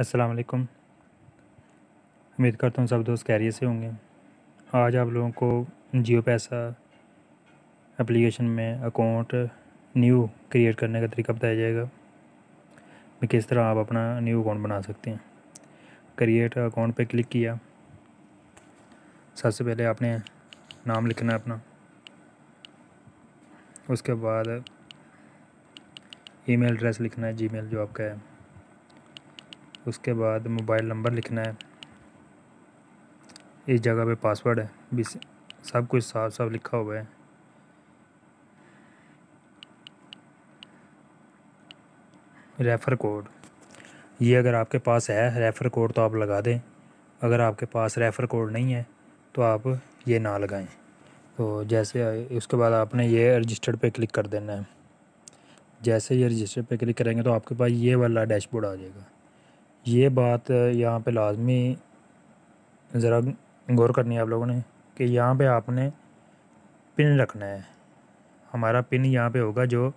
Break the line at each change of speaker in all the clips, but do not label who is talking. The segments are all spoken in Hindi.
अस्सलाम वालेकुम उम्मीद करता हूँ सब दोस्त कैरियर से होंगे आज आप लोगों को जियो पैसा एप्लीकेशन में अकाउंट न्यू क्रिएट करने का तरीका बताया जाएगा कि किस तरह आप अपना न्यू अकाउंट बना सकते हैं क्रिएट अकाउंट पे क्लिक किया सबसे पहले आपने नाम लिखना है अपना उसके बाद ईमेल एड्रेस लिखना है जीमेल जो आपका है उसके बाद मोबाइल नंबर लिखना है इस जगह पे पासवर्ड है भी सब कुछ साफ साफ लिखा हुआ है रेफ़र कोड ये अगर आपके पास है रेफ़र कोड तो आप लगा दें अगर आपके पास रेफ़र कोड नहीं है तो आप ये ना लगाएं तो जैसे उसके बाद आपने ये रजिस्टर्ड पे क्लिक कर देना है जैसे ये रजिस्टर पे क्लिक करेंगे तो आपके पास ये वाला डैशबोर्ड आ जाएगा ये बात यहाँ पे लाजमी ज़रा गौर करनी है आप लोगों ने कि यहाँ पे आपने पिन रखना है हमारा पिन यहाँ पे होगा जो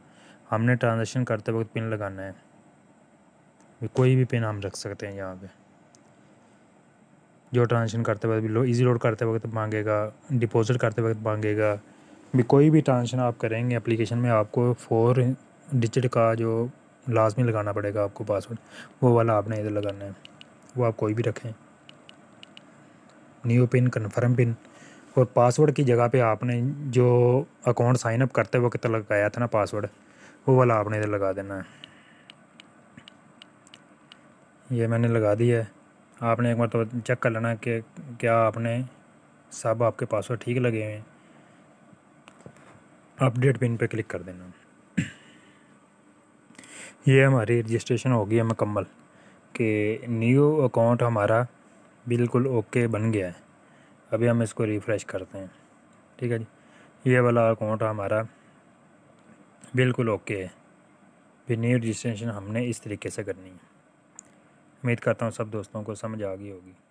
हमने ट्रांजेक्शन करते वक्त पिन लगाना है कोई भी पिन हम रख सकते हैं यहाँ पे जो ट्रांजेक्शन करते वक्त भी लो ईजी लोड करते वक्त मांगेगा डिपॉजिट करते वक्त मांगेगा भी कोई भी ट्रांजेक्शन आप करेंगे एप्लीकेशन में आपको फोर डिजिट का जो लाजमी लगाना पड़ेगा आपको पासवर्ड वो वाला आपने इधर लगाना है वो आप कोई भी रखें न्यू पिन कन्फर्म पिन और पासवर्ड की जगह पे आपने जो अकाउंट साइन अप करते वक्त लगाया था ना पासवर्ड वो वाला आपने इधर लगा देना है ये मैंने लगा दिया है आपने एक बार तो चेक कर लेना कि क्या आपने सब आपके पासवर्ड ठीक लगे हुए हैं अपडेट पिन पे क्लिक कर देना ये हमारी रजिस्ट्रेशन होगी है मुकम्मल कि न्यू अकाउंट हमारा बिल्कुल ओके बन गया है अभी हम इसको रिफ़्रेश करते हैं ठीक है जी ये वाला अकाउंट हमारा बिल्कुल ओके है फिर न्यू रजिस्ट्रेशन हमने इस तरीके से करनी है उम्मीद करता हूँ सब दोस्तों को समझ आ गई होगी